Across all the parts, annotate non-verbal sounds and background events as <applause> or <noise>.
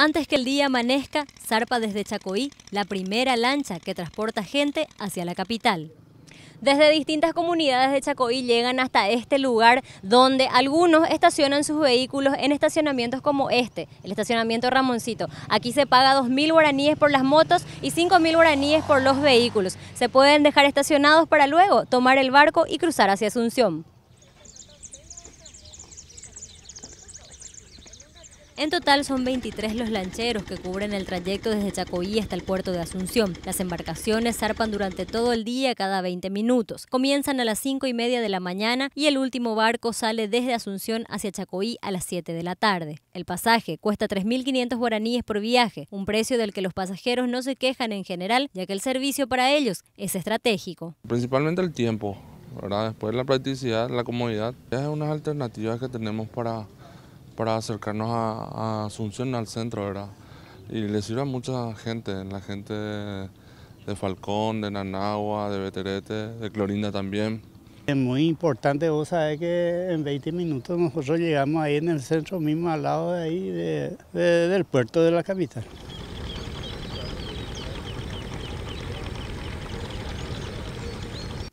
Antes que el día amanezca, zarpa desde Chacoí la primera lancha que transporta gente hacia la capital. Desde distintas comunidades de Chacoí llegan hasta este lugar donde algunos estacionan sus vehículos en estacionamientos como este, el estacionamiento Ramoncito. Aquí se paga 2.000 guaraníes por las motos y 5.000 guaraníes por los vehículos. Se pueden dejar estacionados para luego tomar el barco y cruzar hacia Asunción. En total son 23 los lancheros que cubren el trayecto desde Chacoí hasta el puerto de Asunción. Las embarcaciones zarpan durante todo el día cada 20 minutos. Comienzan a las 5 y media de la mañana y el último barco sale desde Asunción hacia Chacoí a las 7 de la tarde. El pasaje cuesta 3.500 guaraníes por viaje, un precio del que los pasajeros no se quejan en general, ya que el servicio para ellos es estratégico. Principalmente el tiempo, después la practicidad, la comodidad, es unas alternativas que tenemos para para acercarnos a, Asunción, al centro, ¿verdad? Y le sirve a mucha gente, la gente de, Falcón, de Nanagua, de Beterete, de Clorinda también. Es muy importante, vos sabés que en 20 minutos nosotros llegamos ahí en el centro mismo, al lado de ahí, del puerto de la capital.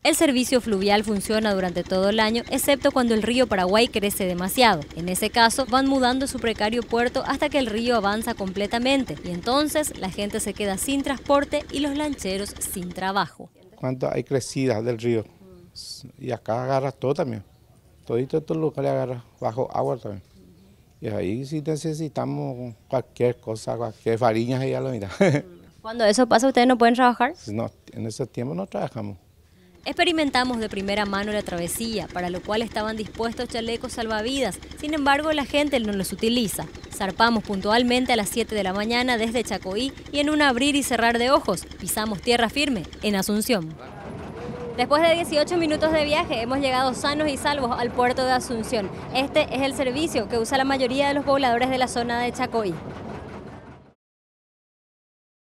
El servicio fluvial funciona durante todo el año, excepto cuando el río Paraguay crece demasiado. En ese caso, van mudando su precario puerto hasta que el río avanza completamente y entonces la gente se queda sin transporte y los lancheros sin trabajo. ¿Cuánto hay crecida del río? Y acá agarra todo también. todos estos lugares agarra bajo agua también. Y ahí sí necesitamos cualquier cosa, cualquier farina, allá a la mitad. <laughs> Cuando eso pasa, ¿ustedes no pueden trabajar? No, en ese tiempo no trabajamos. Experimentamos de primera mano la travesía, para lo cual estaban dispuestos chalecos salvavidas, sin embargo la gente no los utiliza. Zarpamos puntualmente a las 7 de la mañana desde Chacoí y en un abrir y cerrar de ojos pisamos tierra firme en Asunción. Después de 18 minutos de viaje hemos llegado sanos y salvos al puerto de Asunción. Este es el servicio que usa la mayoría de los pobladores de la zona de Chacoí.